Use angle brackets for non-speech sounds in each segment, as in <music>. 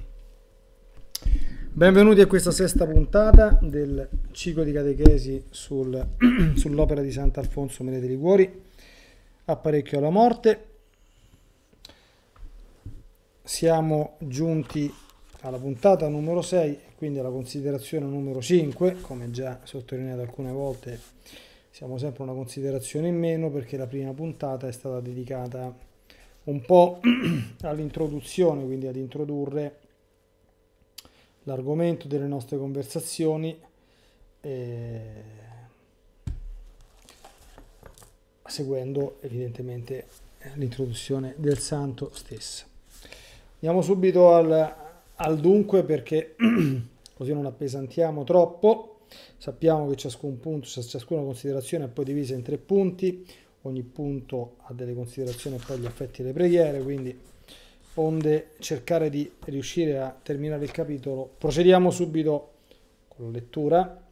<clears throat> Benvenuti a questa sesta puntata del ciclo di catechesi sul, <clears throat> sull'opera di Sant'Alfonso Menete Liguori, Apparecchio alla morte. Siamo giunti alla puntata numero 6, quindi alla considerazione numero 5, come già sottolineato alcune volte, siamo sempre una considerazione in meno perché la prima puntata è stata dedicata un po' <clears throat> all'introduzione, quindi ad introdurre l'argomento delle nostre conversazioni eh, seguendo evidentemente l'introduzione del santo stesso. Andiamo subito al, al dunque perché <clears throat> così non appesantiamo troppo. Sappiamo che ciascun punto, ciascuna considerazione è poi divisa in tre punti, ogni punto ha delle considerazioni e poi gli affetti e le preghiere, quindi onde cercare di riuscire a terminare il capitolo, procediamo subito con la lettura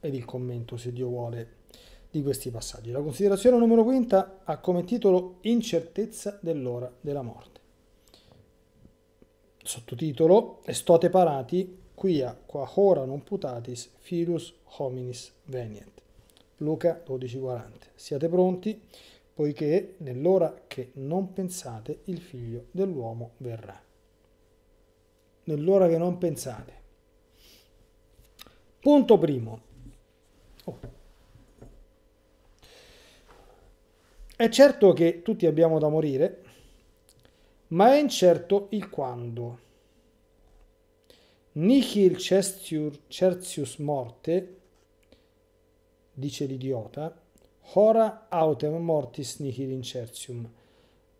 ed il commento, se Dio vuole, di questi passaggi. La considerazione numero quinta ha come titolo Incertezza dell'ora della morte. Sottotitolo Estote parati, quia qua hora non putatis, filus hominis veniet. Luca 12,40. Siate pronti, poiché nell'ora che non pensate il figlio dell'uomo verrà. Nell'ora che non pensate. Punto primo. Oh. È certo che tutti abbiamo da morire, ma è incerto il quando. Nihil certius morte, dice l'idiota, Hora autem mortis nihil incertium.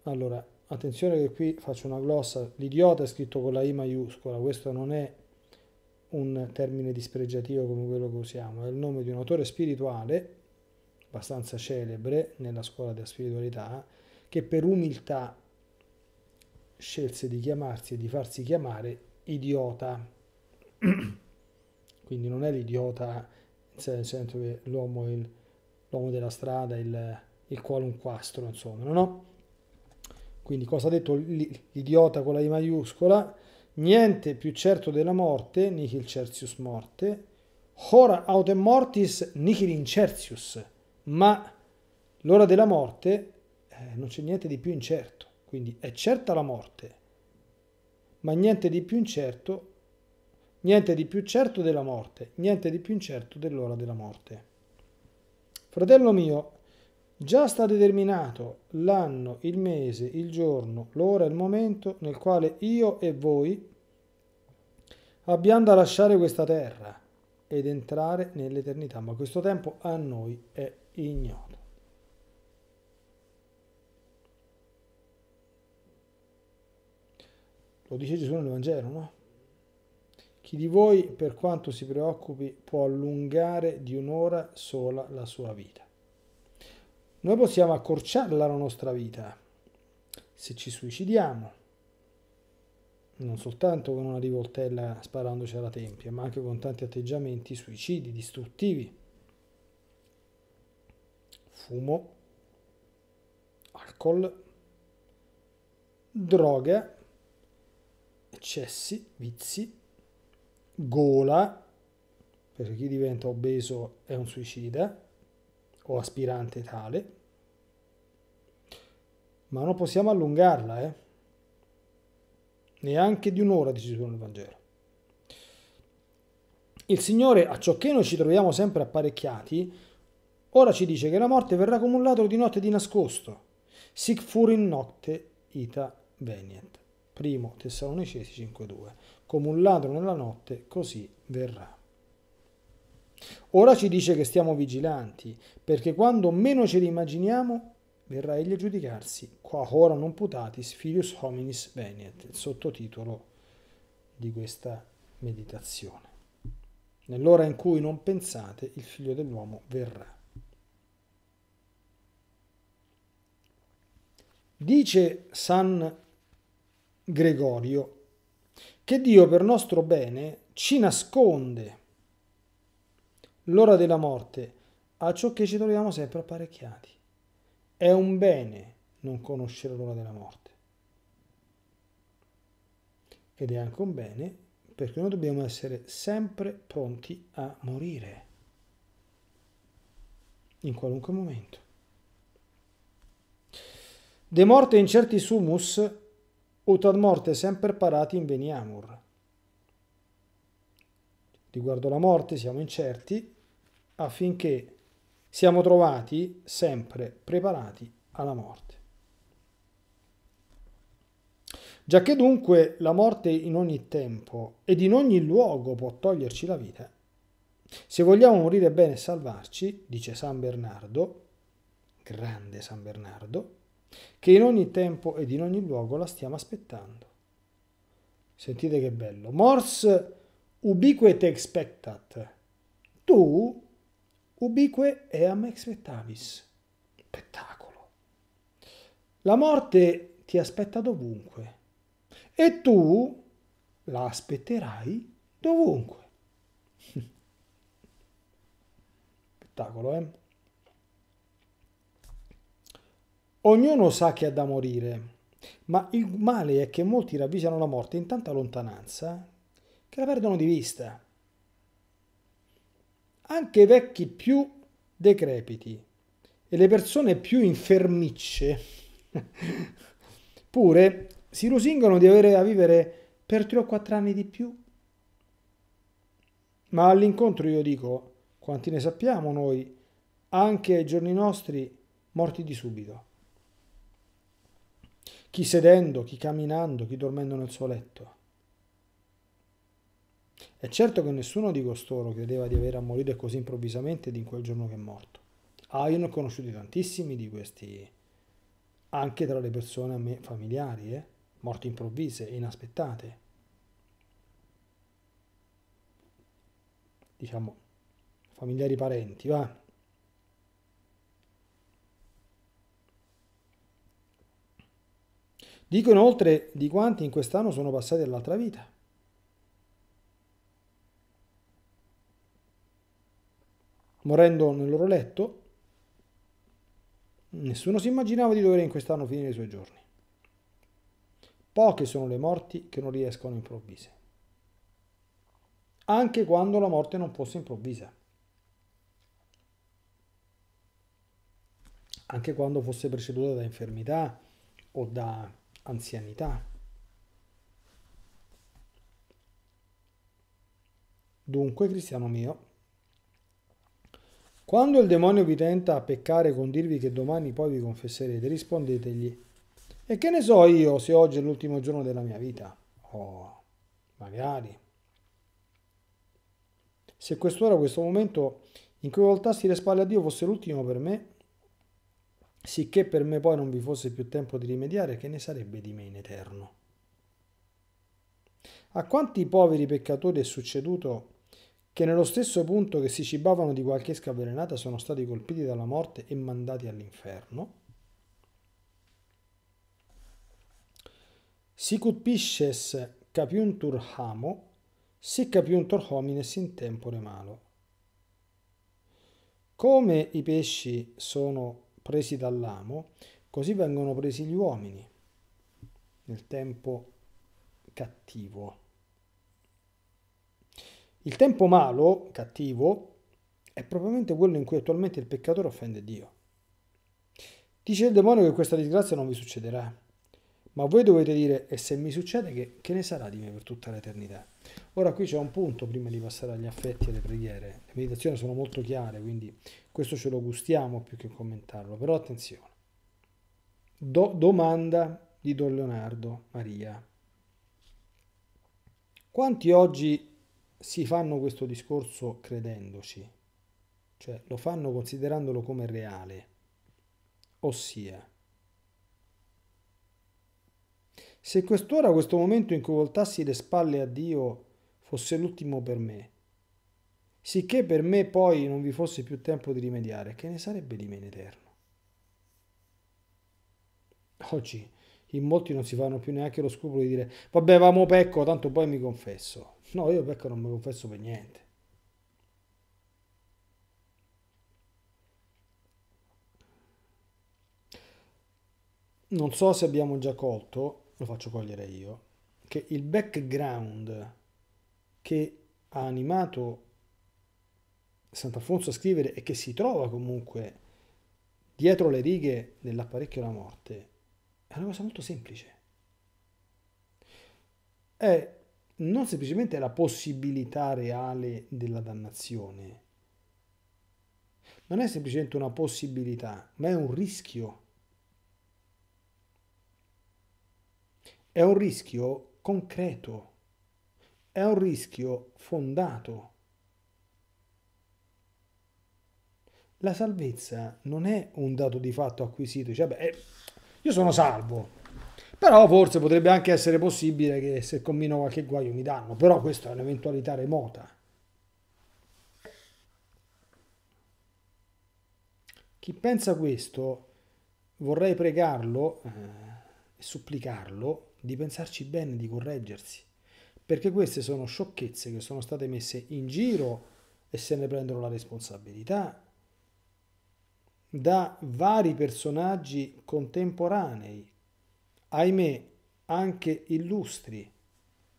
Allora, attenzione che qui faccio una glossa, l'idiota è scritto con la I maiuscola, questo non è un termine dispregiativo come quello che usiamo, è il nome di un autore spirituale, abbastanza celebre nella scuola della spiritualità, che per umiltà scelse di chiamarsi e di farsi chiamare idiota. <clears throat> Quindi non è l'idiota nel senso che l'uomo è il l'uomo della strada, il, il qualunquastro, insomma, no? Quindi cosa ha detto l'idiota con la I maiuscola? Niente più certo della morte, nihil certius morte, ora autem mortis nihil incertius, ma l'ora della morte eh, non c'è niente di più incerto, quindi è certa la morte, ma niente di più incerto, niente di più certo della morte, niente di più incerto dell'ora della morte. Fratello mio, già sta determinato l'anno, il mese, il giorno, l'ora, il momento nel quale io e voi abbiamo da lasciare questa terra ed entrare nell'eternità, ma questo tempo a noi è ignoto. Lo dice Gesù nel Vangelo, no? Chi di voi, per quanto si preoccupi, può allungare di un'ora sola la sua vita. Noi possiamo accorciare la nostra vita se ci suicidiamo, non soltanto con una rivoltella sparandoci alla tempia, ma anche con tanti atteggiamenti suicidi, distruttivi. Fumo, alcol, droga, eccessi, vizi, gola, per chi diventa obeso è un suicida o aspirante tale, ma non possiamo allungarla, eh? neanche di un'ora di Gesù nel Vangelo. Il Signore, a ciò che noi ci troviamo sempre apparecchiati, ora ci dice che la morte verrà come un ladro di notte di nascosto. Sic fur in nocte ita veniet primo Tessalonicesi 5.2. Come un ladro nella notte, così verrà. Ora ci dice che stiamo vigilanti, perché quando meno ce li immaginiamo, verrà egli a giudicarsi, qua ora non putatis filius hominis veniet, il sottotitolo di questa meditazione. Nell'ora in cui non pensate, il figlio dell'uomo verrà. Dice San Gregorio, che Dio per nostro bene ci nasconde l'ora della morte, a ciò che ci troviamo sempre apparecchiati. È un bene non conoscere l'ora della morte. Ed è anche un bene perché noi dobbiamo essere sempre pronti a morire, in qualunque momento. De morte in certi sumus utar morte semper parati in veniamur. Riguardo la morte siamo incerti affinché siamo trovati sempre preparati alla morte. Giacché dunque la morte in ogni tempo ed in ogni luogo può toglierci la vita, se vogliamo morire bene e salvarci, dice San Bernardo, grande San Bernardo, che in ogni tempo ed in ogni luogo la stiamo aspettando. Sentite che bello. Mors ubique te expectat. Tu ubique eam expectavis. Spettacolo. La morte ti aspetta dovunque e tu la aspetterai dovunque. <laughs> Spettacolo, eh? Ognuno sa che ha da morire, ma il male è che molti ravvisano la morte in tanta lontananza che la perdono di vista. Anche i vecchi più decrepiti e le persone più infermicce <laughs> pure si lusingano di avere a vivere per 3 o 4 anni di più. Ma all'incontro io dico, quanti ne sappiamo noi, anche ai giorni nostri morti di subito chi sedendo, chi camminando, chi dormendo nel suo letto. È certo che nessuno di costoro credeva di aver a morire così improvvisamente di quel giorno che è morto. Ah, io ne ho conosciuti tantissimi di questi, anche tra le persone a me familiari, eh? morti improvvise e inaspettate. Diciamo, familiari parenti, va. Dico inoltre di quanti in quest'anno sono passati all'altra vita. Morendo nel loro letto, nessuno si immaginava di dover in quest'anno finire i suoi giorni. Poche sono le morti che non riescono improvvise. Anche quando la morte non fosse improvvisa. Anche quando fosse preceduta da infermità o da anzianità. Dunque, Cristiano mio, quando il demonio vi tenta a peccare con dirvi che domani poi vi confesserete, rispondetegli, e che ne so io se oggi è l'ultimo giorno della mia vita? Oh, magari. Se quest'ora, questo momento in cui voltassi le spalle a Dio fosse l'ultimo per me, sicché per me poi non vi fosse più tempo di rimediare, che ne sarebbe di me in eterno. A quanti poveri peccatori è succeduto che nello stesso punto che si cibavano di qualche esca avvelenata sono stati colpiti dalla morte e mandati all'inferno? Si pisces capiuntur hamo, si capiuntur homines in tempore malo. Come i pesci sono presi dall'amo, così vengono presi gli uomini nel tempo cattivo. Il tempo malo, cattivo, è propriamente quello in cui attualmente il peccatore offende Dio. Dice il demonio che questa disgrazia non vi succederà ma voi dovete dire e se mi succede che, che ne sarà di me per tutta l'eternità? Ora qui c'è un punto prima di passare agli affetti e alle preghiere, le meditazioni sono molto chiare, quindi questo ce lo gustiamo più che commentarlo, però attenzione. Do, domanda di Don Leonardo Maria. Quanti oggi si fanno questo discorso credendoci? Cioè lo fanno considerandolo come reale, ossia se quest'ora, questo momento in cui voltassi le spalle a Dio, fosse l'ultimo per me, sicché per me poi non vi fosse più tempo di rimediare, che ne sarebbe di me in eterno? Oggi in molti non si fanno più neanche lo scrupolo di dire vabbè, vamo pecco, tanto poi mi confesso. No, io pecco non mi confesso per niente. Non so se abbiamo già colto lo faccio cogliere io, che il background che ha animato Sant'Alfonso a scrivere e che si trova comunque dietro le righe dell'apparecchio alla morte è una cosa molto semplice. È non semplicemente la possibilità reale della dannazione, non è semplicemente una possibilità, ma è un rischio È un rischio concreto, è un rischio fondato. La salvezza non è un dato di fatto acquisito, cioè, beh, eh, io sono salvo, però forse potrebbe anche essere possibile che se combino qualche guaio mi danno, però questa è un'eventualità remota. Chi pensa questo vorrei pregarlo eh, e supplicarlo di pensarci bene, di correggersi, perché queste sono sciocchezze che sono state messe in giro e se ne prendono la responsabilità da vari personaggi contemporanei, ahimè anche illustri.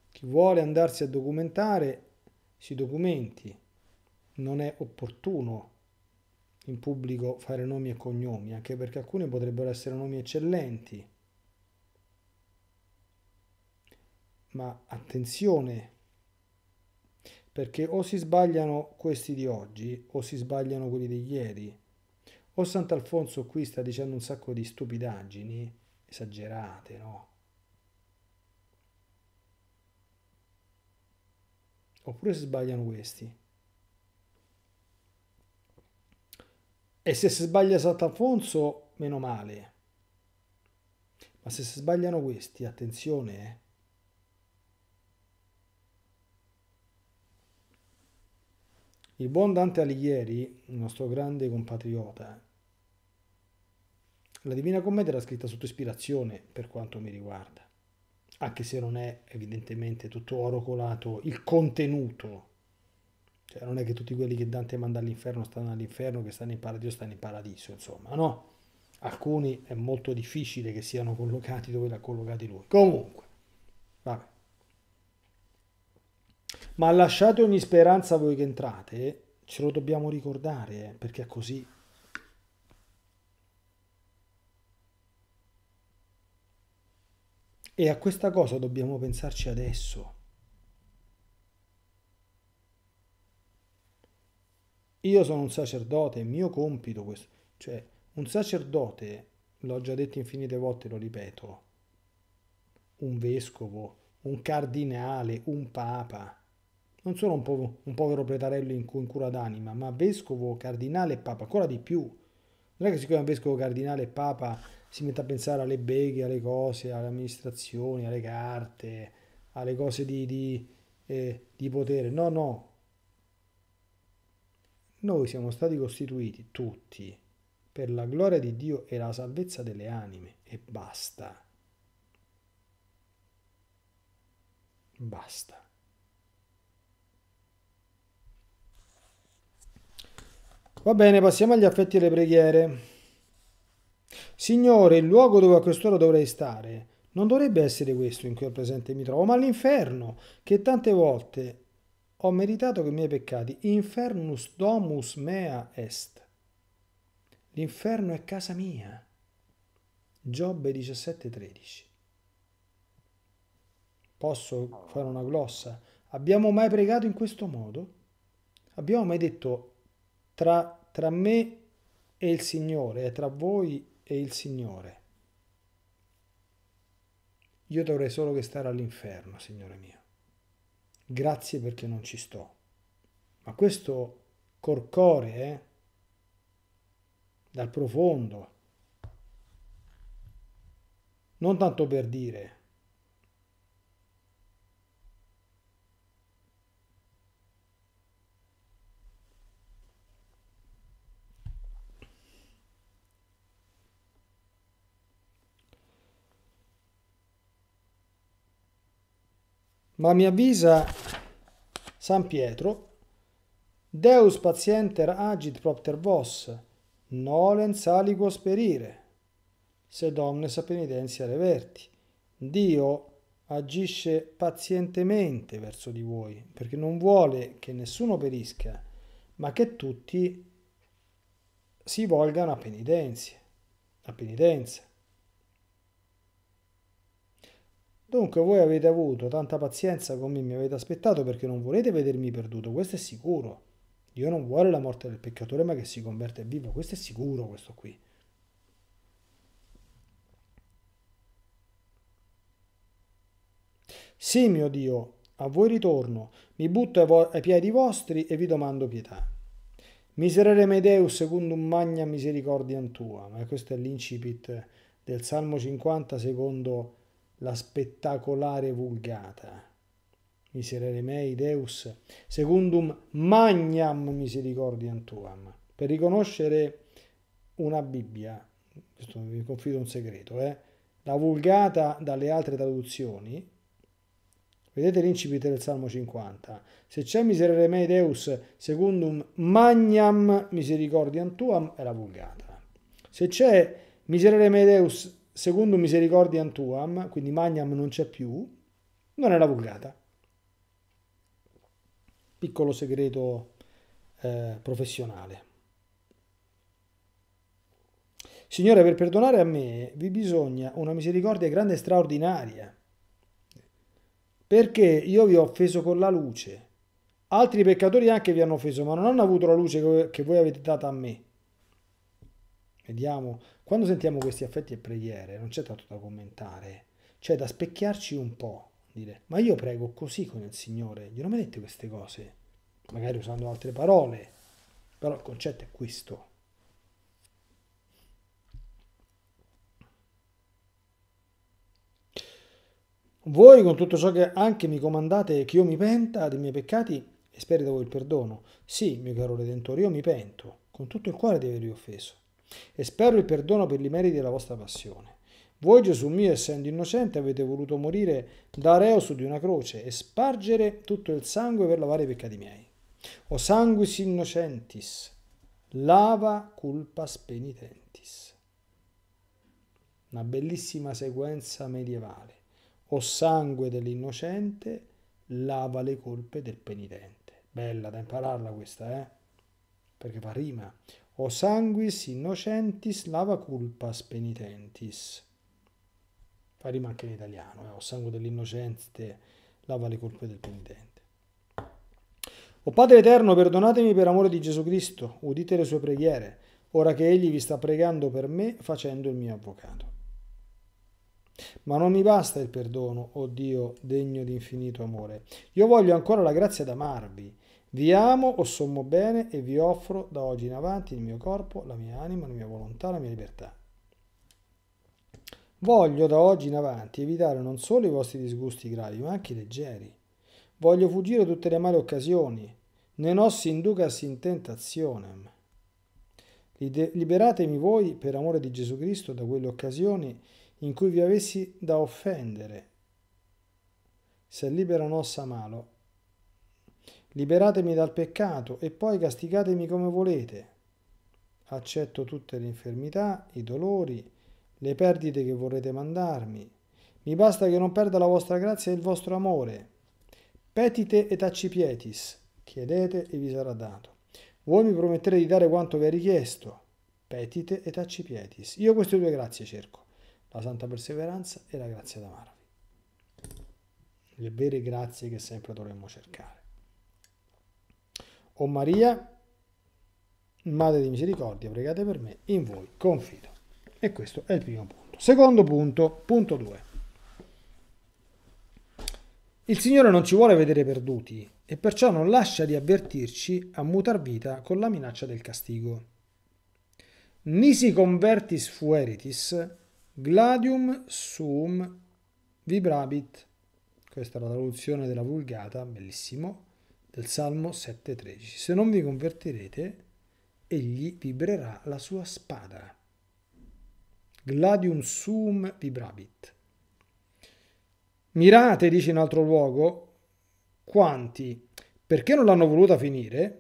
Chi vuole andarsi a documentare si documenti, non è opportuno in pubblico fare nomi e cognomi, anche perché alcuni potrebbero essere nomi eccellenti, ma attenzione, perché o si sbagliano questi di oggi o si sbagliano quelli di ieri. O Sant'Alfonso qui sta dicendo un sacco di stupidaggini esagerate, no? Oppure si sbagliano questi. E se si sbaglia Sant'Alfonso, meno male. Ma se si sbagliano questi, attenzione, eh? Il buon Dante Alighieri, il nostro grande compatriota, la Divina Commedia era scritta sotto ispirazione per quanto mi riguarda, anche se non è evidentemente tutto oro colato il contenuto. Cioè non è che tutti quelli che Dante manda all'inferno stanno all'inferno, che stanno in paradiso stanno in paradiso, insomma, no. Alcuni è molto difficile che siano collocati dove l'ha collocati lui. Comunque, Ma lasciate ogni speranza voi che entrate, ce lo dobbiamo ricordare, eh, perché è così. E a questa cosa dobbiamo pensarci adesso. Io sono un sacerdote, è mio compito questo. Cioè, un sacerdote, l'ho già detto infinite volte, lo ripeto, un vescovo, un cardinale, un papa, non solo un, po- un povero pretarello in, in cura d'anima, ma vescovo, cardinale e papa, ancora di più. Non è che siccome è un vescovo, cardinale e papa si mette a pensare alle beghe, alle cose, alle amministrazioni, alle carte, alle cose di, di, eh, di potere. No, no. Noi siamo stati costituiti tutti per la gloria di Dio e la salvezza delle anime e basta. Basta. Va bene, passiamo agli affetti e alle preghiere. Signore, il luogo dove a quest'ora dovrei stare non dovrebbe essere questo in cui al presente mi trovo, ma l'inferno, che tante volte ho meritato con i miei peccati. Infernus domus mea est. L'inferno è casa mia. Giobbe 17:13. Posso fare una glossa? Abbiamo mai pregato in questo modo? Abbiamo mai detto tra, tra me e il Signore, è tra voi e il Signore. Io dovrei solo che stare all'inferno, Signore mio. Grazie perché non ci sto. Ma questo corcore, eh? dal profondo, non tanto per dire ma mi avvisa San Pietro, Deus patienter agit propter vos, nolens aligo sperire, se domnes a penitentia reverti. Dio agisce pazientemente verso di voi, perché non vuole che nessuno perisca, ma che tutti si volgano a penitenza, a penitenza. Dunque voi avete avuto tanta pazienza con me, mi avete aspettato perché non volete vedermi perduto, questo è sicuro. Dio non vuole la morte del peccatore ma che si converte vivo, questo è sicuro questo qui. Sì, mio Dio, a voi ritorno, mi butto ai, piedi vostri e vi domando pietà. Miserere Medeus secondo un magna misericordia tua, ma questo è l'incipit del Salmo 50 secondo la spettacolare vulgata. Miserere mei Deus, secundum magnam misericordiam tuam. Per riconoscere una Bibbia, questo vi confido un segreto, eh, la vulgata dalle altre traduzioni, Vedete l'incipit del Salmo 50. Se c'è miserere mei Deus secundum magnam misericordiam tuam è la vulgata. Se c'è miserere mei Deus secondo misericordia tuam, quindi magnam non c'è più, non è la vulgata. Piccolo segreto eh, professionale. Signore, per perdonare a me vi bisogna una misericordia grande e straordinaria, perché io vi ho offeso con la luce. Altri peccatori anche vi hanno offeso, ma non hanno avuto la luce che voi avete data a me. Vediamo, quando sentiamo questi affetti e preghiere, non c'è tanto da commentare, c'è da specchiarci un po', dire, ma io prego così con il Signore, gli glielo mettete queste cose, magari usando altre parole, però il concetto è questo. Voi con tutto ciò che anche mi comandate che io mi penta dei miei peccati e speri da voi il perdono. Sì, mio caro Redentore, io mi pento con tutto il cuore di avervi offeso e spero il perdono per i meriti della vostra passione. Voi, Gesù mio, essendo innocente, avete voluto morire da reo su di una croce e spargere tutto il sangue per lavare i peccati miei. O sanguis innocentis, lava culpas penitentis. Una bellissima sequenza medievale. O sangue dell'innocente, lava le colpe del penitente. Bella da impararla questa, eh? Perché fa rima o sanguis innocentis lava culpas penitentis. Fa rimacca in italiano, eh? o sangue dell'innocente lava le colpe del penitente. O Padre Eterno, perdonatemi per amore di Gesù Cristo, udite le sue preghiere, ora che Egli vi sta pregando per me facendo il mio avvocato. Ma non mi basta il perdono, o oh Dio degno di infinito amore. Io voglio ancora la grazia d'amarvi vi amo o sommo bene e vi offro da oggi in avanti il mio corpo, la mia anima, la mia volontà, la mia libertà. Voglio da oggi in avanti evitare non solo i vostri disgusti gravi, ma anche i leggeri. Voglio fuggire tutte le male occasioni. Ne nos inducas in tentationem. Liberatemi voi, per amore di Gesù Cristo, da quelle occasioni in cui vi avessi da offendere. Se libera nossa malo, liberatemi dal peccato e poi castigatemi come volete. Accetto tutte le infermità, i dolori, le perdite che vorrete mandarmi. Mi basta che non perda la vostra grazia e il vostro amore. Petite et accipietis, chiedete e vi sarà dato. Voi mi promettete di dare quanto vi è richiesto. Petite et accipietis. Io queste due grazie cerco, la santa perseveranza e la grazia d'amarvi. Le vere grazie che sempre dovremmo cercare. O Maria, Madre di Misericordia, pregate per me, in voi confido. E questo è il primo punto. Secondo punto, punto 2. Il Signore non ci vuole vedere perduti e perciò non lascia di avvertirci a mutar vita con la minaccia del castigo. Nisi convertis fueritis, gladium sum vibrabit. Questa è la traduzione della Vulgata, bellissimo del Salmo 7,13. Se non vi convertirete, egli vibrerà la sua spada. Gladium sum vibrabit. Mirate, dice in altro luogo, quanti, perché non l'hanno voluta finire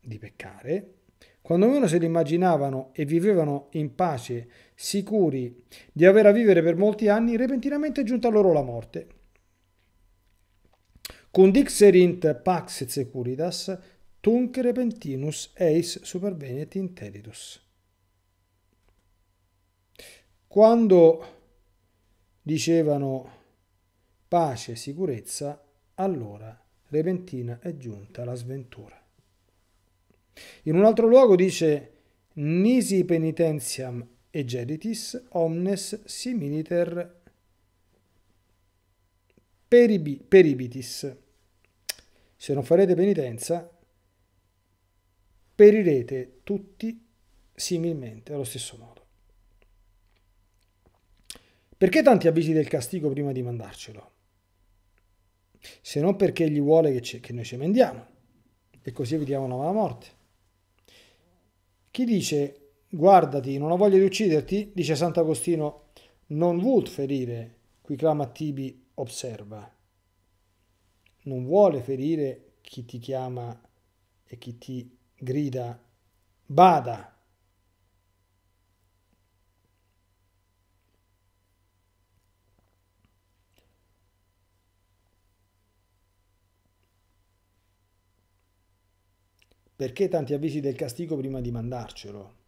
di peccare, quando meno se l'immaginavano e vivevano in pace, sicuri di avere a vivere per molti anni, repentinamente è giunta loro la morte. Cundix erint pax securitas, tunc repentinus eis supervenit intellidus. Quando dicevano pace, sicurezza, allora repentina è giunta la sventura. In un altro luogo dice nisi penitentiam egeritis omnes similiter peribitis se non farete penitenza, perirete tutti similmente allo stesso modo. Perché tanti avvisi del castigo prima di mandarcelo? Se non perché egli vuole che, che noi ci mandiamo e così evitiamo una mala morte. Chi dice guardati, non ho voglia di ucciderti, dice Sant'Agostino, non vuol ferire, qui clama Tibi, osserva non vuole ferire chi ti chiama e chi ti grida, bada. Perché tanti avvisi del castigo prima di mandarcelo?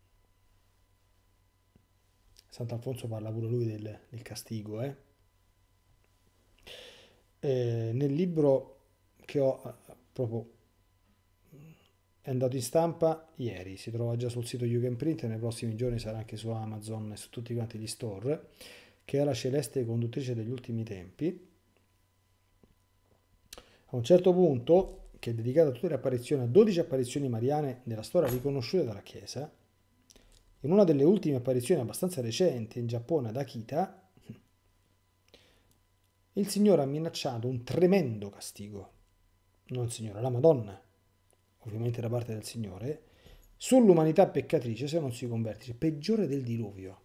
Sant'Alfonso parla pure lui del, del castigo, eh? eh, nel libro che ho eh, proprio è andato in stampa ieri, si trova già sul sito You Can Print e nei prossimi giorni sarà anche su Amazon e su tutti quanti gli store, che è la celeste conduttrice degli ultimi tempi. A un certo punto, che è dedicata a tutte le apparizioni, a 12 apparizioni mariane nella storia riconosciute dalla Chiesa, in una delle ultime apparizioni abbastanza recenti in Giappone ad Akita, il Signore ha minacciato un tremendo castigo, non il Signore, la Madonna, ovviamente da parte del Signore, sull'umanità peccatrice se non si convertisce, peggiore del diluvio.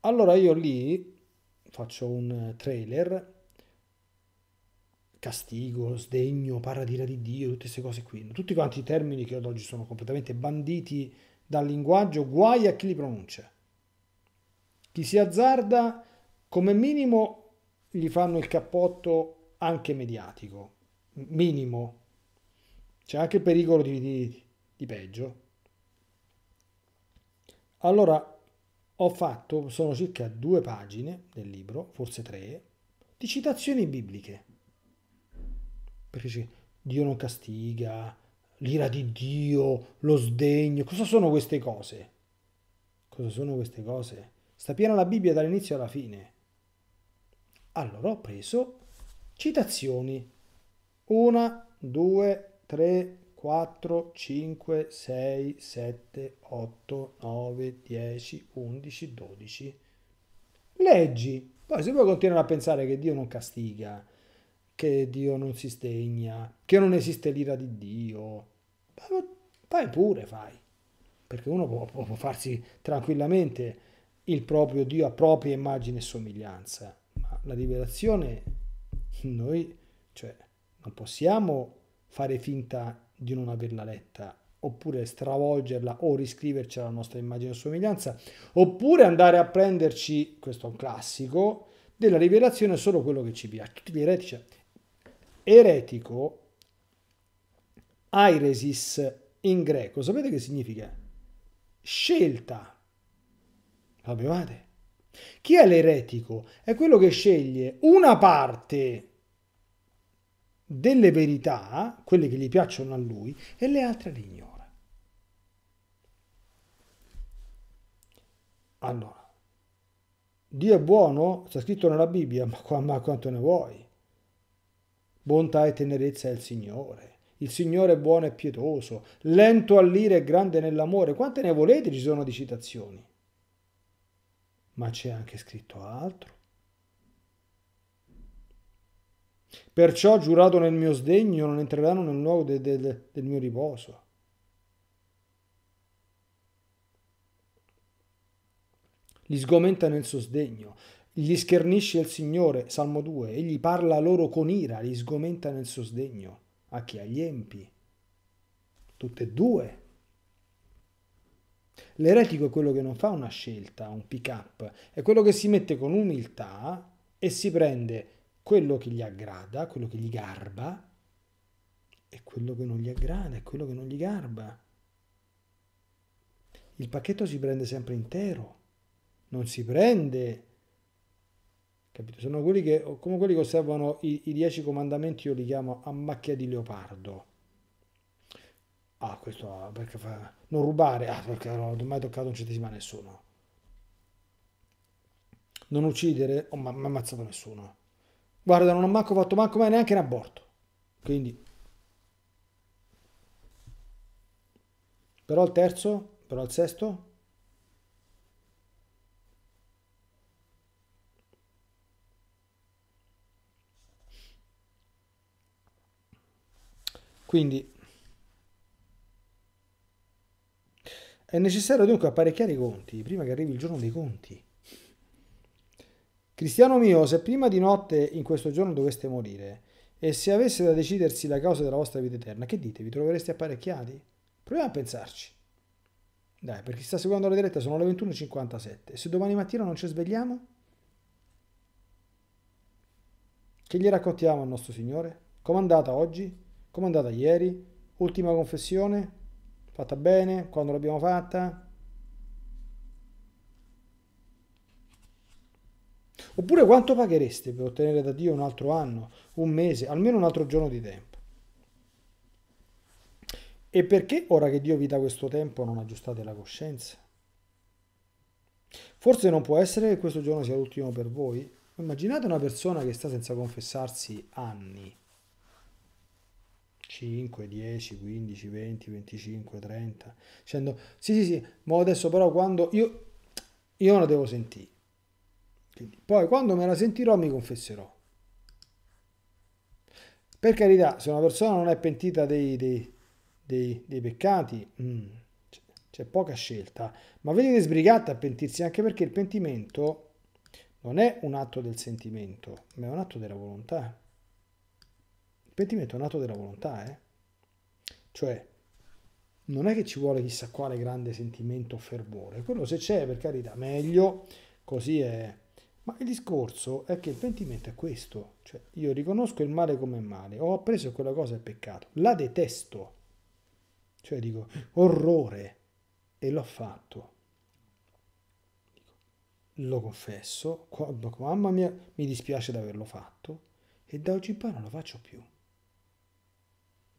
Allora io lì faccio un trailer, castigo, sdegno, paradira di Dio, tutte queste cose qui, tutti quanti i termini che ad oggi sono completamente banditi dal linguaggio, guai a chi li pronuncia. Chi si azzarda come minimo gli fanno il cappotto anche mediatico, minimo. C'è anche il pericolo di, di, di peggio. Allora, ho fatto, sono circa due pagine del libro, forse tre, di citazioni bibliche. Perché Dio non castiga, l'ira di Dio, lo sdegno, cosa sono queste cose? Cosa sono queste cose? Sta piena la Bibbia dall'inizio alla fine. Allora ho preso citazioni. 1, 2, 3, 4, 5, 6, 7, 8, 9, 10, 11, 12. Leggi. Poi se vuoi continuare a pensare che Dio non castiga, che Dio non si sdegna, che non esiste l'ira di Dio, fai pure, fai. Perché uno può, può farsi tranquillamente il proprio Dio a propria immagine e somiglianza. Ma la rivelazione noi cioè, non possiamo fare finta di non averla letta oppure stravolgerla o riscriverci alla nostra immagine e somiglianza, oppure andare a prenderci, questo è un classico, della rivelazione solo quello che ci piace. Tutti gli eretici, cioè, eretico, airesis in greco, sapete che significa? Scelta, Fabio Chi è l'eretico? È quello che sceglie una parte delle verità, quelle che gli piacciono a lui, e le altre le ignora. Allora, Dio è buono, sta scritto nella Bibbia, ma, ma quanto ne vuoi? Bontà e tenerezza è il Signore. Il Signore è buono e pietoso, lento all'ira e grande nell'amore. Quante ne volete ci sono di citazioni? ma c'è anche scritto altro. Perciò giurato nel mio sdegno non entreranno nel luogo de, de, de, del mio riposo. Li sgomenta nel suo sdegno, gli schernisce il Signore, Salmo 2, egli parla loro con ira, li sgomenta nel suo sdegno, a chi? Agli empi. Tutte e due L'eretico è quello che non fa una scelta, un pick up, è quello che si mette con umiltà e si prende quello che gli aggrada, quello che gli garba, e quello che non gli aggrada, e quello che non gli garba. Il pacchetto si prende sempre intero, non si prende Capito? Sono quelli che, come quelli che osservano i, i dieci comandamenti, io li chiamo a macchia di leopardo ah questo ah, perché fa, non rubare, ah perché non ho mai toccato un centesimo a nessuno, non uccidere, oh, ma ammazzato nessuno, guarda non ho manco fatto manco mai neanche un aborto, quindi però il terzo, però il sesto, Quindi È necessario dunque apparecchiare i conti prima che arrivi il giorno dei conti. Cristiano mio, se prima di notte in questo giorno doveste morire e se avesse da decidersi la causa della vostra vita eterna, che dite? Vi trovereste apparecchiati? Proviamo a pensarci. Dai, per chi sta seguendo la diretta sono le 21.57. Se domani mattina non ci svegliamo? Che gli raccontiamo al nostro Signore? Com'è andata oggi? Com'è andata ieri? Ultima confessione? fatta bene, quando l'abbiamo fatta. Oppure quanto paghereste per ottenere da Dio un altro anno, un mese, almeno un altro giorno di tempo? E perché ora che Dio vi dà questo tempo non aggiustate la coscienza? Forse non può essere che questo giorno sia l'ultimo per voi? Immaginate una persona che sta senza confessarsi anni. 5, 10, 15, 20, 25, 30, dicendo sì sì sì, ma adesso però quando io, io la devo sentire, Quindi, poi quando me la sentirò mi confesserò. Per carità, se una persona non è pentita dei, dei, dei, dei peccati, mm, c'è poca scelta, ma venite sbrigate a pentirsi anche perché il pentimento non è un atto del sentimento, ma è un atto della volontà pentimento è nato della volontà, eh? Cioè, non è che ci vuole chissà quale grande sentimento o fervore, quello se c'è, per carità, meglio, così è. Ma il discorso è che il pentimento è questo, cioè io riconosco il male come male, ho appreso che quella cosa è peccato, la detesto, cioè dico orrore e l'ho fatto. lo confesso, mamma mia, mi dispiace di averlo fatto e da oggi in poi non lo faccio più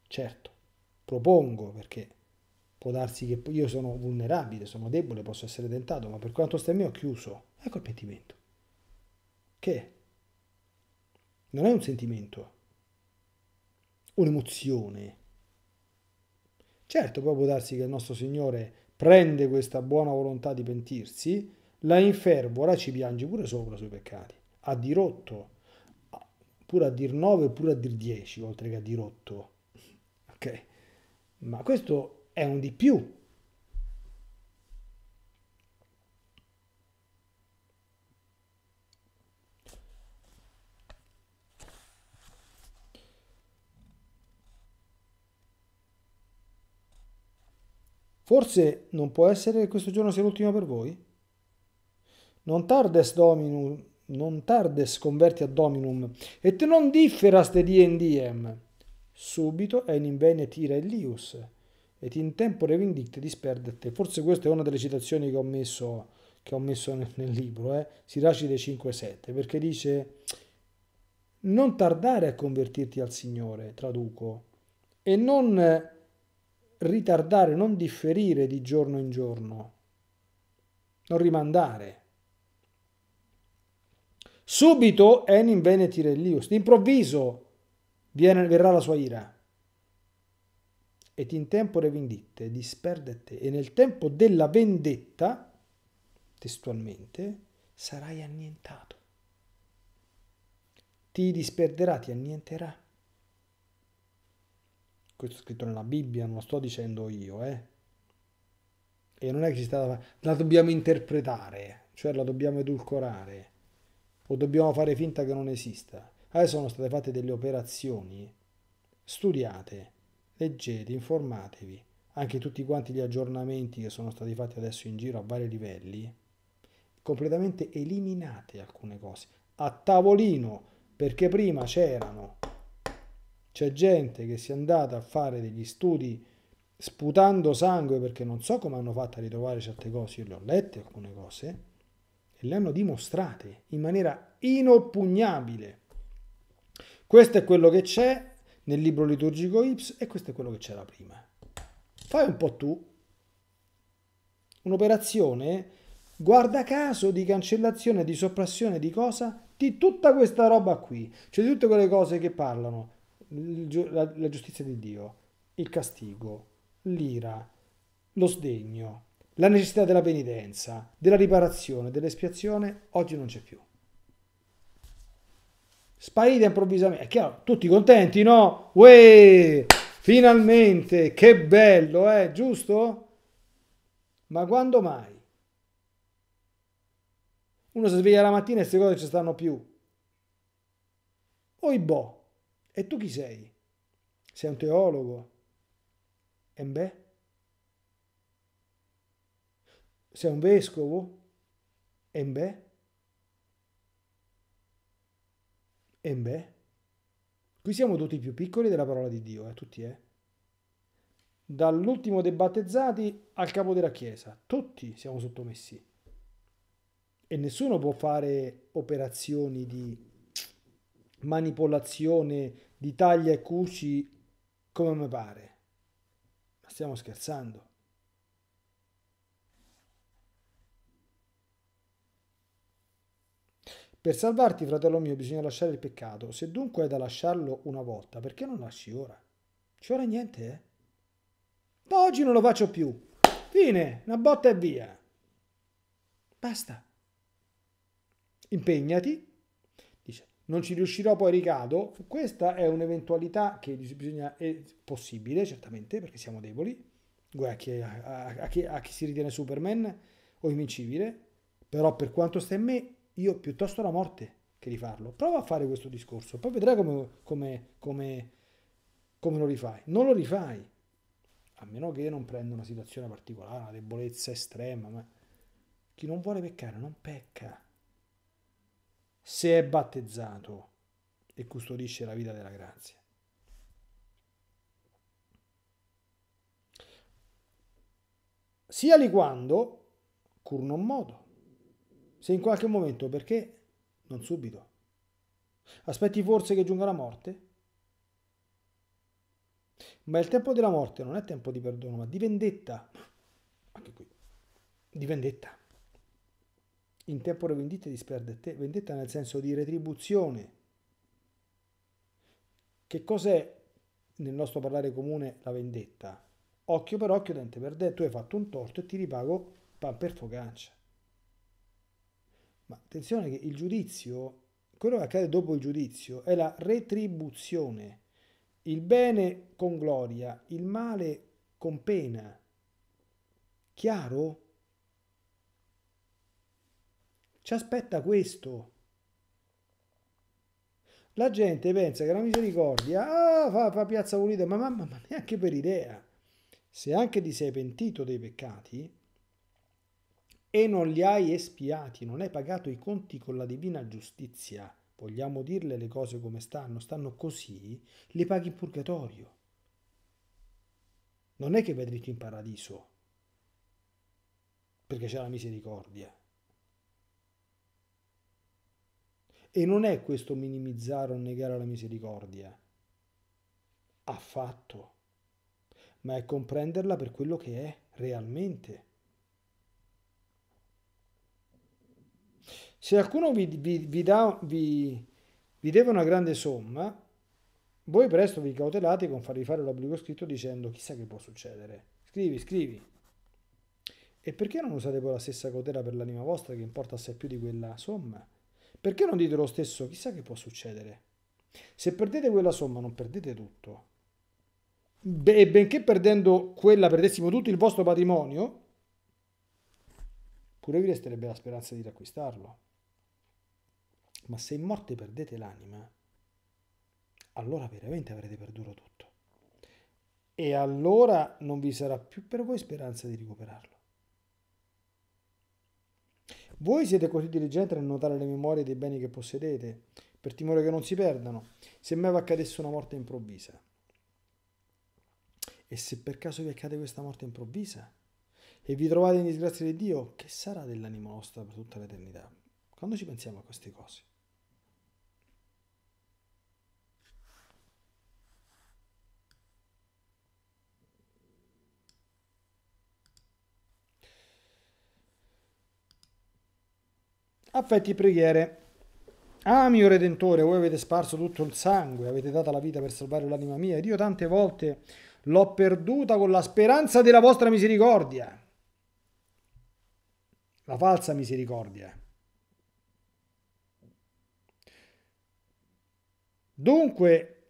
certo, propongo perché può darsi che io sono vulnerabile, sono debole, posso essere tentato, ma per quanto sta a me ho chiuso. Ecco il pentimento. Che Non è un sentimento, un'emozione. Certo, poi può darsi che il nostro Signore prende questa buona volontà di pentirsi, la infervora, ci piange pure sopra i suoi peccati, ha dirotto, pure a dir 9, pure a dir 10, oltre che a dirotto ok? Ma questo è un di più. Forse non può essere che questo giorno sia l'ultimo per voi? Non tardes dominum, non tardes converti a dominum, et non differas de diem diem subito e in vene tira Elius, et in tempore vindicte disperdete. Forse questa è una delle citazioni che ho messo, che ho messo nel, nel, libro, eh? Siracide 5.7, perché dice non tardare a convertirti al Signore, traduco, e non ritardare, non differire di giorno in giorno, non rimandare. Subito enim veneti relius, d'improvviso, verrà la sua ira. Et in tempo tempore vindicte, disperdete, e nel tempo della vendetta, testualmente, sarai annientato. Ti disperderà, ti annienterà. Questo è scritto nella Bibbia, non lo sto dicendo io, eh. E non è che ci sta la dobbiamo interpretare, cioè la dobbiamo edulcorare, o dobbiamo fare finta che non esista Adesso sono state fatte delle operazioni. Studiate, leggete, informatevi. Anche tutti quanti gli aggiornamenti che sono stati fatti adesso in giro a vari livelli. Completamente eliminate alcune cose. A tavolino, perché prima c'erano. C'è gente che si è andata a fare degli studi sputando sangue perché non so come hanno fatto a ritrovare certe cose. Io le ho lette alcune cose e le hanno dimostrate in maniera inoppugnabile. Questo è quello che c'è nel libro liturgico Ips e questo è quello che c'era prima. Fai un po' tu un'operazione, guarda caso, di cancellazione, di soppressione di cosa? Di tutta questa roba qui, cioè di tutte quelle cose che parlano, la, giustizia di Dio, il castigo, l'ira, lo sdegno, la necessità della penitenza, della riparazione, dell'espiazione, oggi non c'è più sparita improvvisamente. È chiaro, tutti contenti, no? Uè, finalmente, che bello, eh, giusto? Ma quando mai? Uno si sveglia la mattina e queste cose ci stanno più. Oi boh, e tu chi sei? Sei un teologo? E beh? Sei un vescovo? E beh? E beh, qui siamo tutti più piccoli della parola di Dio, eh, tutti, eh. Dall'ultimo dei battezzati al capo della Chiesa, tutti siamo sottomessi. E nessuno può fare operazioni di manipolazione, di taglia e cuci come mi pare. Ma stiamo scherzando. Per salvarti, fratello mio, bisogna lasciare il peccato. Se dunque è da lasciarlo una volta, perché non lasci ora? Ci ora niente, eh? Da oggi non lo faccio più. Fine, una botta e via. Basta. Impegnati. Dice, non ci riuscirò poi ricado. Questa è un'eventualità che bisogna, è possibile, certamente, perché siamo deboli. Guai a chi, a, a, a chi si ritiene Superman o invincibile. Però per quanto sta in me, io piuttosto la morte che rifarlo. Prova a fare questo discorso, poi vedrai come, come, come, come lo rifai. Non lo rifai, a meno che non prenda una situazione particolare, una debolezza estrema, ma chi non vuole peccare non pecca. Se è battezzato e custodisce la vita della grazia. Sia li quando, cur non modo, se in qualche momento, perché? Non subito. Aspetti forse che giunga la morte? Ma il tempo della morte non è tempo di perdono, ma di vendetta. Anche qui. Di vendetta. In tempo di vendetta disperde te. Vendetta nel senso di retribuzione. Che cos'è nel nostro parlare comune la vendetta? Occhio per occhio, dente per dente. Tu hai fatto un torto e ti ripago pan per focaccia. Ma attenzione che il giudizio, quello che accade dopo il giudizio è la retribuzione, il bene con gloria, il male con pena. Chiaro? Ci aspetta questo. La gente pensa che la misericordia ah, fa, fa, piazza pulita, ma, ma, ma neanche per idea. Se anche ti sei pentito dei peccati, e non li hai espiati, non hai pagato i conti con la divina giustizia, vogliamo dirle le cose come stanno, stanno così, li paghi in purgatorio. Non è che vai dritto in paradiso, perché c'è la misericordia. E non è questo minimizzare o negare la misericordia, affatto, ma è comprenderla per quello che è realmente. Se qualcuno vi, vi, vi, da, vi, deve una grande somma, voi presto vi cautelate con farvi fare l'obbligo scritto dicendo chissà che può succedere. Scrivi, scrivi. E perché non usate poi la stessa cautela per l'anima vostra che importa assai più di quella somma? Perché non dite lo stesso chissà che può succedere? Se perdete quella somma non perdete tutto. E benché perdendo quella perdessimo tutto il vostro patrimonio, pure vi resterebbe la speranza di riacquistarlo. Ma se in morte perdete l'anima, allora veramente avrete perduto tutto. E allora non vi sarà più per voi speranza di recuperarlo. Voi siete così diligenti nel notare le memorie dei beni che possedete, per timore che non si perdano, se mai vi accadesse una morte improvvisa. E se per caso vi accade questa morte improvvisa e vi trovate in disgrazia di Dio, che sarà dell'anima nostra per tutta l'eternità? Quando ci pensiamo a queste cose? Affetti e preghiere. Ah, mio Redentore, voi avete sparso tutto il sangue, avete dato la vita per salvare l'anima mia ed io tante volte l'ho perduta con la speranza della vostra misericordia. La falsa misericordia. Dunque,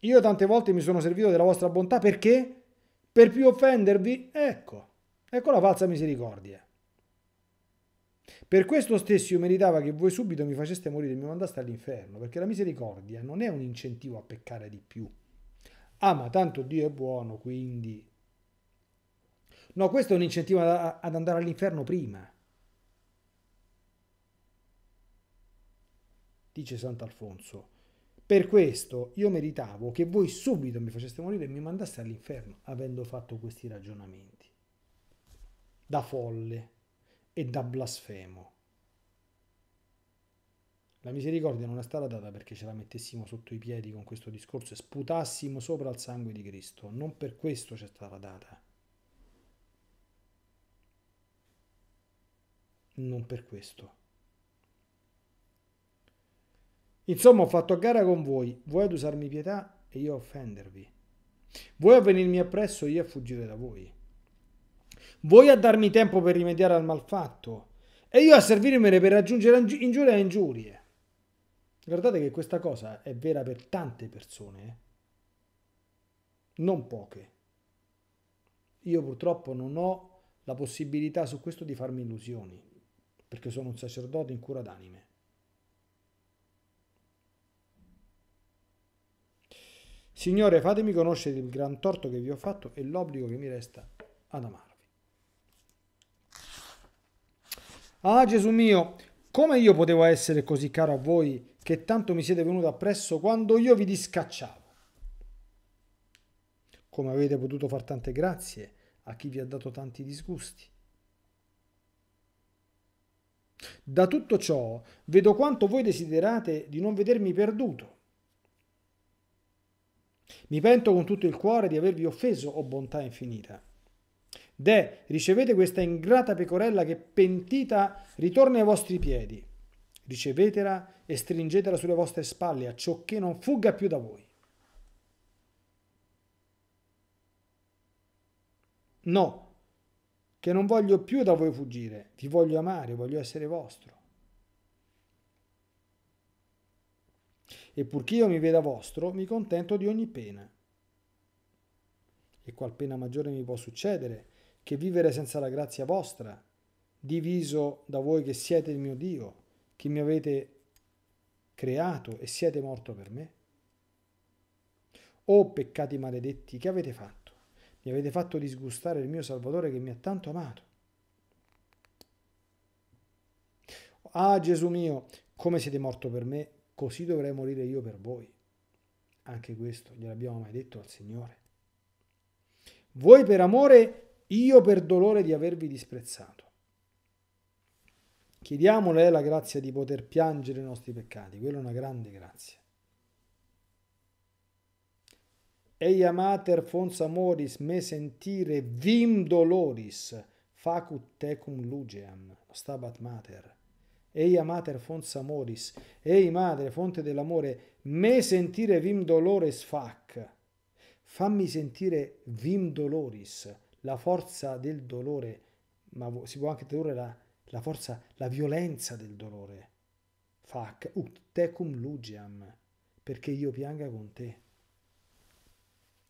io tante volte mi sono servito della vostra bontà perché? Per più offendervi? Ecco, ecco la falsa misericordia. Per questo stesso io meritava che voi subito mi faceste morire e mi mandaste all'inferno, perché la misericordia non è un incentivo a peccare di più. Ah, ma tanto Dio è buono, quindi... No, questo è un incentivo ad andare all'inferno prima. Dice Sant'Alfonso. Per questo io meritavo che voi subito mi faceste morire e mi mandaste all'inferno, avendo fatto questi ragionamenti. Da folle e da blasfemo. La misericordia non è stata data perché ce la mettessimo sotto i piedi con questo discorso e sputassimo sopra il sangue di Cristo, non per questo c'è stata data. Non per questo. Insomma, ho fatto a gara con voi, voi ad usarmi pietà e io a offendervi. Voi a venirmi appresso e io a fuggire da voi. Voi a darmi tempo per rimediare al malfatto e io a servirmene per raggiungere ingiurie e ingiurie. Guardate che questa cosa è vera per tante persone, eh? non poche. Io purtroppo non ho la possibilità su questo di farmi illusioni, perché sono un sacerdote in cura d'anime. Signore, fatemi conoscere il gran torto che vi ho fatto e l'obbligo che mi resta ad amarvi. Ah Gesù mio, come io potevo essere così caro a voi che tanto mi siete venuto appresso quando io vi discacciavo? Come avete potuto far tante grazie a chi vi ha dato tanti disgusti? Da tutto ciò vedo quanto voi desiderate di non vedermi perduto mi pento con tutto il cuore di avervi offeso, o oh bontà infinita. De, ricevete questa ingrata pecorella che pentita ritorna ai vostri piedi. Ricevetela e stringetela sulle vostre spalle, a ciò che non fugga più da voi. No, che non voglio più da voi fuggire, vi voglio amare, voglio essere vostro. e purché io mi veda vostro, mi contento di ogni pena. E qual pena maggiore mi può succedere che vivere senza la grazia vostra, diviso da voi che siete il mio Dio, che mi avete creato e siete morto per me? O oh, peccati maledetti, che avete fatto? Mi avete fatto disgustare il mio Salvatore che mi ha tanto amato. Ah Gesù mio, come siete morto per me, così dovrei morire io per voi. Anche questo gliel'abbiamo mai detto al Signore. Voi per amore, io per dolore di avervi disprezzato. Chiediamole la grazia di poter piangere i nostri peccati, quella è una grande grazia. Eia mater fons amoris me sentire vim doloris facut tecum lugeam stabat mater Ei amater fons amoris, ei madre, fonte dell'amore, me sentire vim dolores fac. Fammi sentire vim doloris, la forza del dolore, ma si può anche tradurre la, la forza, la violenza del dolore. Fac ut tecum lugiam, perché io pianga con te.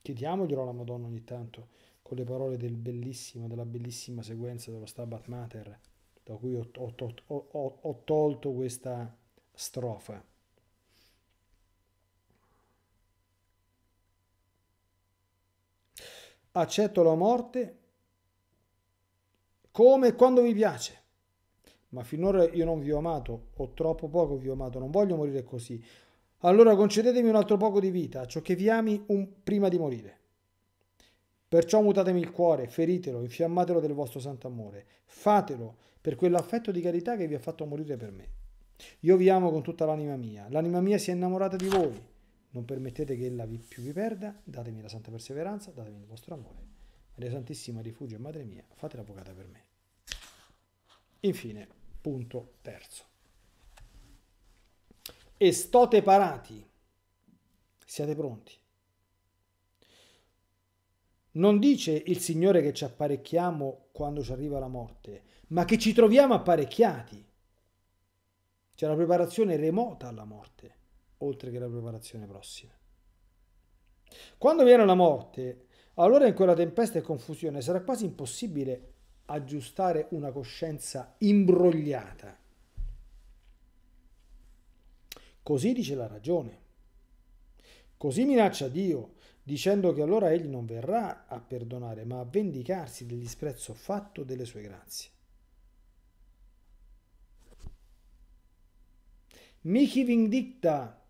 Chiediamoglielo alla Madonna ogni tanto, con le parole del bellissimo, della bellissima sequenza dello Stabat Mater da cui ho, ho, ho, ho tolto questa strofa. Accetto la morte come e quando vi piace ma finora io non vi ho amato, o troppo poco vi ho amato, non voglio morire così. Allora concedetemi un altro poco di vita, ciò che vi ami prima di morire. Perciò mutatemi il cuore, feritelo, infiammatelo del vostro santo amore. Fatelo per quell'affetto di carità che vi ha fatto morire per me. Io vi amo con tutta l'anima mia. L'anima mia si è innamorata di voi. Non permettete che ella vi più vi perda. Datemi la santa perseveranza, datemi il vostro amore. Maria Santissima, rifugio e Madre mia, fate l'avvocata per me. Infine, punto terzo. E stote parati. Siate pronti. Non dice il Signore che ci apparecchiamo quando ci arriva la morte, ma che ci troviamo apparecchiati. C'è la preparazione remota alla morte, oltre che la preparazione prossima. Quando viene la morte, allora in quella tempesta e confusione sarà quasi impossibile aggiustare una coscienza imbrogliata. Così dice la ragione. Così minaccia Dio, dicendo che allora egli non verrà a perdonare, ma a vendicarsi del disprezzo fatto delle sue grazie. Michi vindicta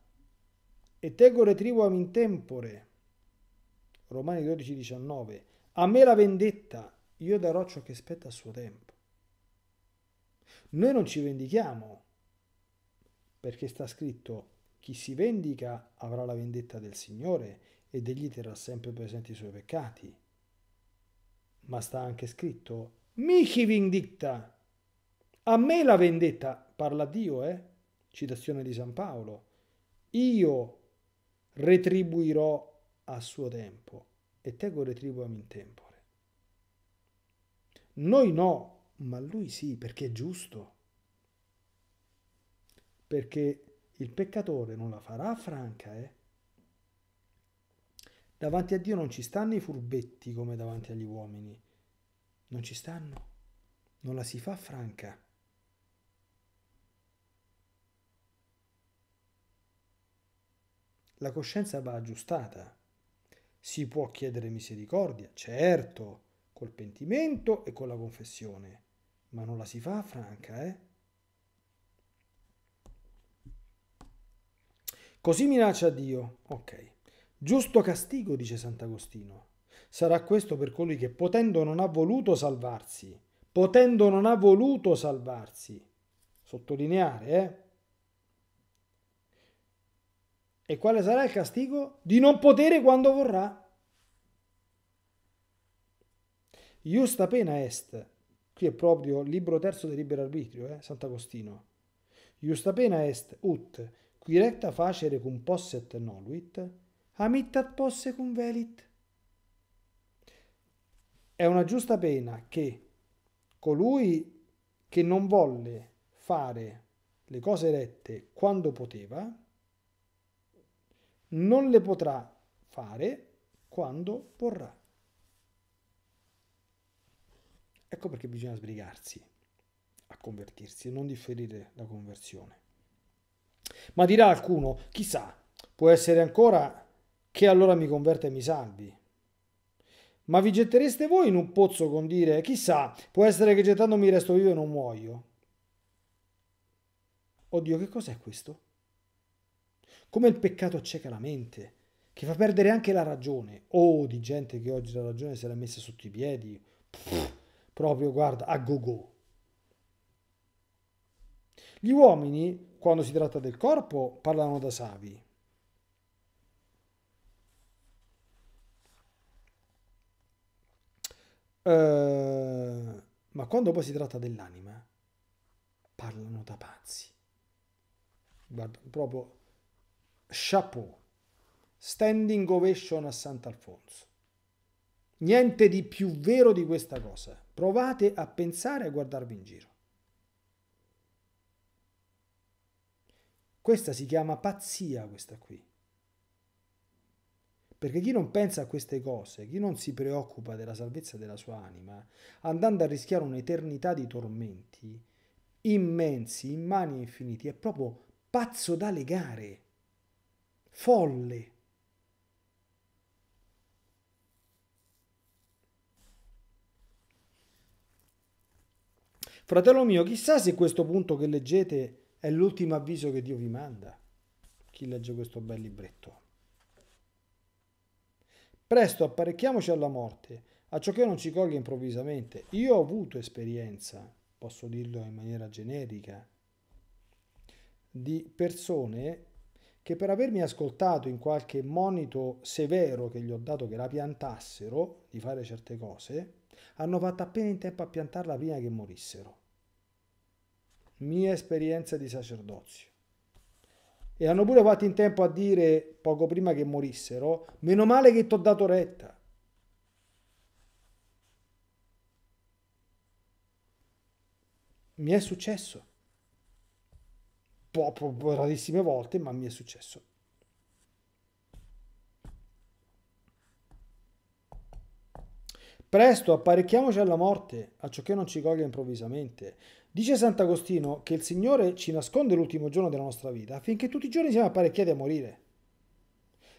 e tego retribuam in tempore. Romani 12, 19. A me la vendetta, io darò ciò che spetta a suo tempo. Noi non ci vendichiamo, perché sta scritto, chi si vendica avrà la vendetta del Signore ed egli terrà sempre presenti i suoi peccati. Ma sta anche scritto, Michi vindicta, a me la vendetta, parla Dio, eh? Citazione di San Paolo. Io retribuirò a suo tempo e tego retribuami in tempore. Noi no, ma lui sì, perché è giusto. Perché il peccatore non la farà franca, eh? Davanti a Dio non ci stanno i furbetti come davanti agli uomini. Non ci stanno. Non la si fa franca. La coscienza va aggiustata. Si può chiedere misericordia, certo, col pentimento e con la confessione, ma non la si fa franca, eh? Così minaccia Dio. Ok. Giusto castigo, dice Sant'Agostino, sarà questo per colui che potendo non ha voluto salvarsi, potendo non ha voluto salvarsi. Sottolineare, eh? E quale sarà il castigo? Di non potere quando vorrà. Justa pena est, qui è proprio il libro terzo del libero arbitrio, eh? Sant'Agostino. Justa pena est ut, qui recta facere cum posset noluit, amittat posse cum velit. È una giusta pena che colui che non volle fare le cose rette quando poteva, non le potrà fare quando vorrà. Ecco perché bisogna sbrigarsi a convertirsi e non differire la conversione. Ma dirà qualcuno, chissà, può essere ancora che allora mi converta e mi salvi. Ma vi gettereste voi in un pozzo con dire, chissà, può essere che gettandomi resto vivo e non muoio? Oddio, che cos'è questo? Come il peccato acceca la mente, che fa perdere anche la ragione. Oh, di gente che oggi la ragione se l'ha messa sotto i piedi, Pff, proprio guarda, a go go. Gli uomini, quando si tratta del corpo, parlano da savi Ehm, ma quando poi si tratta dell'anima, parlano da pazzi. Guarda, proprio chapeau, standing ovation a Sant'Alfonso. Niente di più vero di questa cosa. Provate a pensare e a guardarvi in giro. Questa si chiama pazzia, questa qui. Perché chi non pensa a queste cose, chi non si preoccupa della salvezza della sua anima, andando a rischiare un'eternità di tormenti immensi, immani e infiniti, è proprio pazzo da legare, folle. Fratello mio, chissà se questo punto che leggete è l'ultimo avviso che Dio vi manda. Chi legge questo bel libretto? Presto apparecchiamoci alla morte, a ciò che non ci coglie improvvisamente. Io ho avuto esperienza, posso dirlo in maniera generica, di persone che per avermi ascoltato in qualche monito severo che gli ho dato che la piantassero di fare certe cose, hanno fatto appena in tempo a piantarla prima che morissero. Mia esperienza di sacerdozio e hanno pure fatto in tempo a dire poco prima che morissero, meno male che ti ho dato retta. Mi è successo. Po, po, po, rarissime volte, ma mi è successo. Presto, apparecchiamoci alla morte, a ciò che non ci coglie improvvisamente. Dice Sant'Agostino che il Signore ci nasconde l'ultimo giorno della nostra vita affinché tutti i giorni siamo apparecchiati a morire.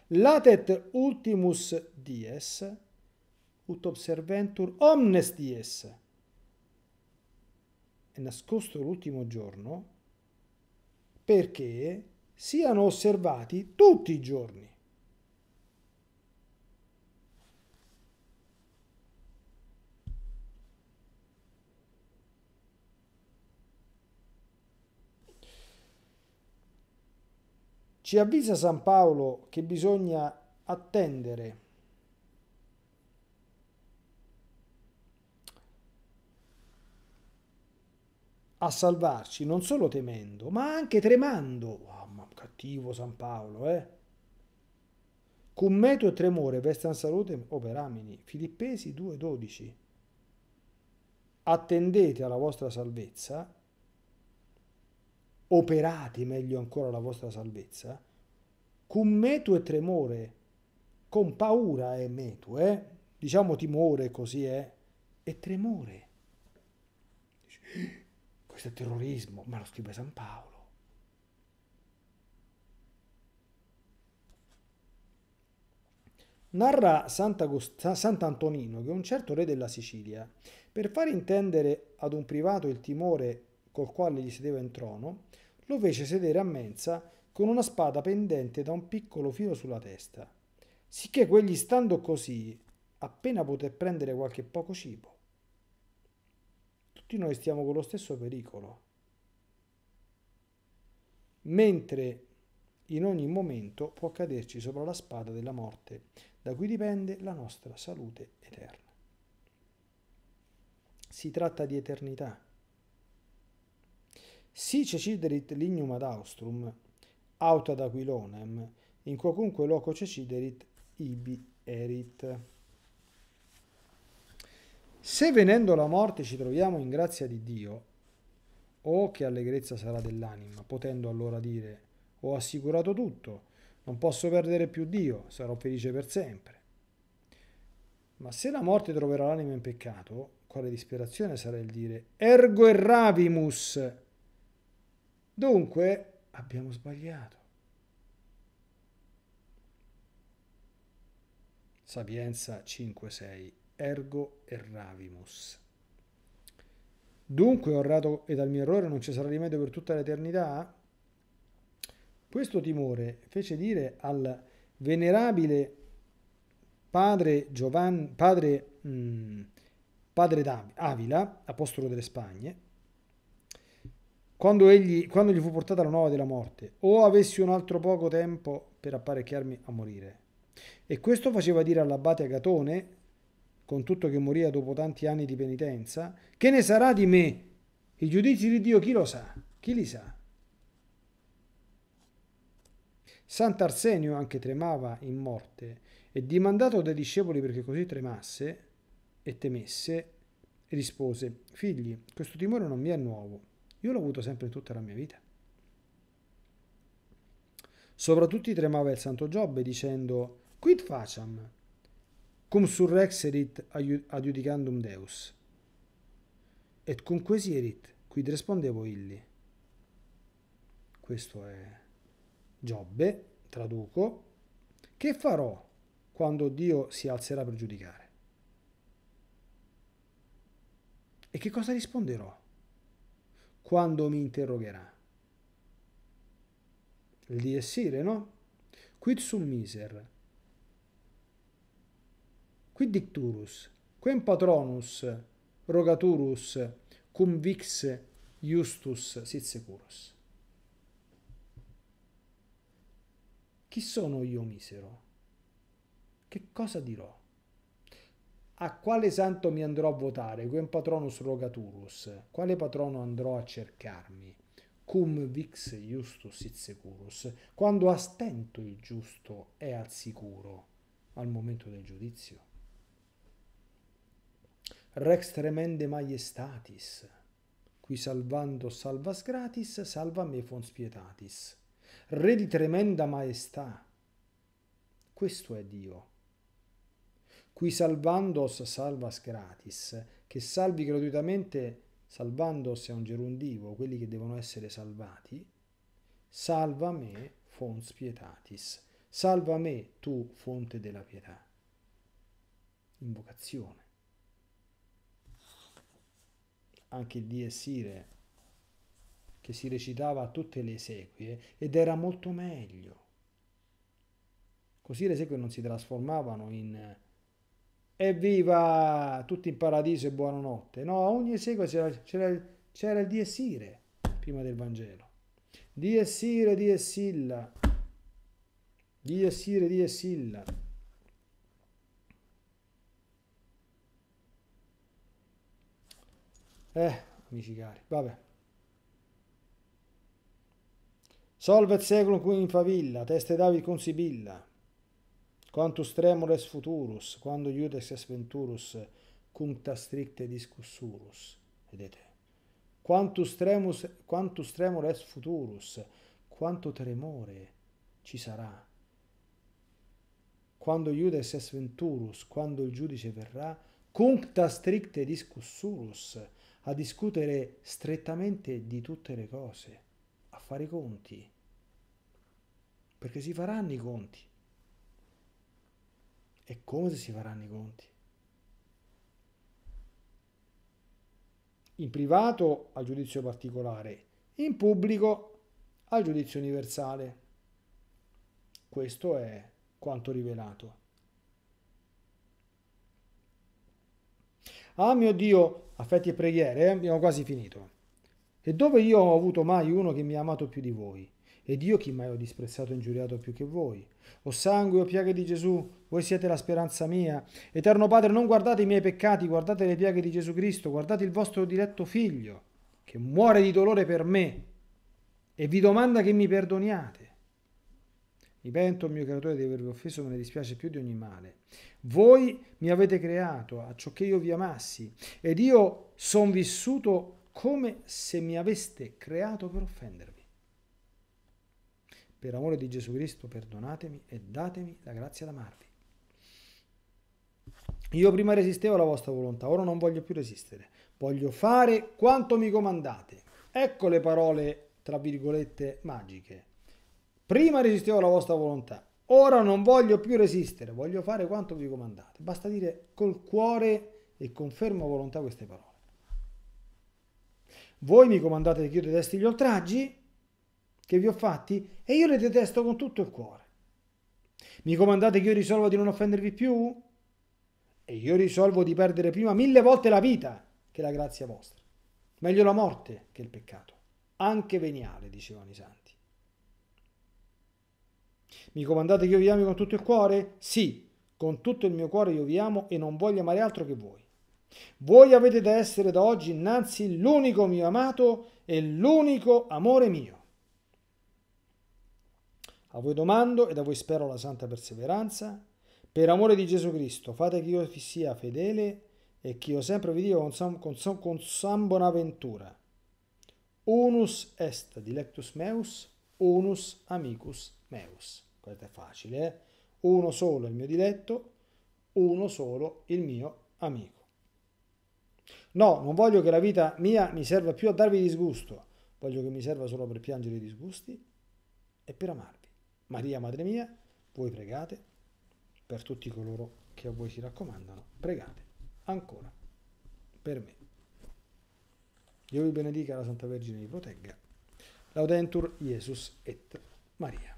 Latet ultimus dies, ut observentur omnes dies. È nascosto l'ultimo giorno perché siano osservati tutti i giorni. Ci avvisa San Paolo che bisogna attendere. a salvarci non solo temendo, ma anche tremando. Oh, ma cattivo San Paolo, eh? Con metodo e tremore vestan salute operamini. Filippesi 2:12. Attendete alla vostra salvezza operati meglio ancora la vostra salvezza, con metu e tremore, con paura e metu, eh? diciamo timore così è, eh? e tremore. Eh, questo è terrorismo, ma lo scrive San Paolo. Narra Sant'Antonino che un certo re della Sicilia, per far intendere ad un privato il timore col quale gli sedeva in trono, lo fece sedere a mensa con una spada pendente da un piccolo filo sulla testa, sicché quegli stando così appena poté prendere qualche poco cibo. Tutti noi stiamo con lo stesso pericolo. Mentre in ogni momento può caderci sopra la spada della morte, da cui dipende la nostra salute eterna. Si tratta di eternità. Si ceciderit lignum ad austrum, aut ad aquilonem, in qualunque loco ceciderit ibi erit. Se venendo la morte ci troviamo in grazia di Dio, o oh, che allegrezza sarà dell'anima, potendo allora dire ho assicurato tutto, non posso perdere più Dio, sarò felice per sempre. Ma se la morte troverà l'anima in peccato, quale disperazione sarà il dire ergo erravimus, Dunque abbiamo sbagliato. Sapienza 5.6 Ergo erravimus. Dunque ho errato e dal mio errore non ci sarà rimedio per tutta l'eternità? Questo timore fece dire al venerabile padre, Giovan, padre, mh, mm, padre Avila, apostolo delle Spagne, quando, egli, quando gli fu portata la nuova della morte, o avessi un altro poco tempo per apparecchiarmi a morire. E questo faceva dire all'abate Agatone, con tutto che moria dopo tanti anni di penitenza, che ne sarà di me? I giudizi di Dio chi lo sa? Chi li sa? Sant'Arsenio anche tremava in morte e dimandato dai discepoli perché così tremasse e temesse, rispose, figli, questo timore non mi è nuovo io l'ho avuto sempre in tutta la mia vita. Soprattutto tremava il santo Giobbe dicendo Quid facam? Cum surrexerit adiudicandum Deus. Et cum quesierit, quid respondevo illi. Questo è Giobbe, traduco, che farò quando Dio si alzerà per giudicare? E che cosa risponderò? quando mi interrogherà. Il di essere, no? Quid sum miser? Quid dicturus? Quem patronus rogaturus cum vix justus sit securus? Chi sono io misero? Che cosa dirò? a quale santo mi andrò a votare, quem patronus rogaturus, quale patrono andrò a cercarmi, cum vix justus sit securus, quando a stento il giusto è al sicuro, al momento del giudizio. Rex tremende maiestatis, qui salvando salvas gratis, salva me fons pietatis. Re di tremenda maestà, questo è Dio qui salvandos salvas gratis, che salvi gratuitamente, salvandos è un gerundivo, quelli che devono essere salvati, salva me fons pietatis, salva me tu fonte della pietà. Invocazione. Anche il Die che si recitava a tutte le esequie ed era molto meglio. Così le esequie non si trasformavano in Evviva tutti in paradiso e buonanotte. No, a ogni secolo c'era, c'era, c'era il diesire prima del Vangelo. Diesire, diesilla. Diesire, diesilla. Eh, amici cari, vabbè. Solve il secolo qui in favilla, teste David con Sibilla. Quantus tremores futurus, quando iudex es venturus, cuncta stricte discussurus. Vedete? Quantus, tremus, quantus tremor futurus, quanto tremore ci sarà. Quando iudex es venturus, quando il giudice verrà, cuncta stricte discussurus, a discutere strettamente di tutte le cose, a fare i conti, perché si faranno i conti. E come si faranno i conti? In privato al giudizio particolare, in pubblico al giudizio universale. Questo è quanto rivelato. Ah mio Dio, affetti e preghiere, eh, abbiamo quasi finito. E dove io ho avuto mai uno che mi ha amato più di voi? Ed io chi mai ho disprezzato e ingiuriato più che voi? O sangue, o piaghe di Gesù, voi siete la speranza mia. Eterno Padre, non guardate i miei peccati, guardate le piaghe di Gesù Cristo, guardate il vostro diletto figlio, che muore di dolore per me, e vi domanda che mi perdoniate. Mi pento, mio creatore, di avervi offeso, me ne dispiace più di ogni male. Voi mi avete creato a ciò che io vi amassi, ed io sono vissuto come se mi aveste creato per offendervi. Per amore di Gesù Cristo perdonatemi e datemi la grazia d'amarvi. Io prima resistevo alla vostra volontà, ora non voglio più resistere. Voglio fare quanto mi comandate. Ecco le parole, tra virgolette, magiche. Prima resistevo alla vostra volontà, ora non voglio più resistere, voglio fare quanto vi comandate. Basta dire col cuore e con ferma volontà queste parole. Voi mi comandate di chiudere testi gli oltraggi, che vi ho fatti e io le detesto con tutto il cuore. Mi comandate che io risolvo di non offendervi più? E io risolvo di perdere prima mille volte la vita che la grazia vostra. Meglio la morte che il peccato, anche veniale, dicevano i santi. Mi comandate che io vi ami con tutto il cuore? Sì, con tutto il mio cuore io vi amo e non voglio amare altro che voi. Voi avete da essere da oggi innanzi l'unico mio amato e l'unico amore mio. A voi domando ed a voi spero la santa perseveranza. Per amore di Gesù Cristo, fate che io sia fedele e che io sempre vi dico con San, con, con San Bonaventura. Unus est dilectus meus, unus amicus meus. Questo è facile, eh? Uno solo il mio diletto, uno solo il mio amico. No, non voglio che la vita mia mi serva più a darvi disgusto, voglio che mi serva solo per piangere i disgusti e per amarvi. Maria, Madre mia, voi pregate per tutti coloro che a voi si raccomandano, pregate ancora per me. Dio vi benedica, la Santa Vergine vi protegga. Laudentur Jesus et Maria.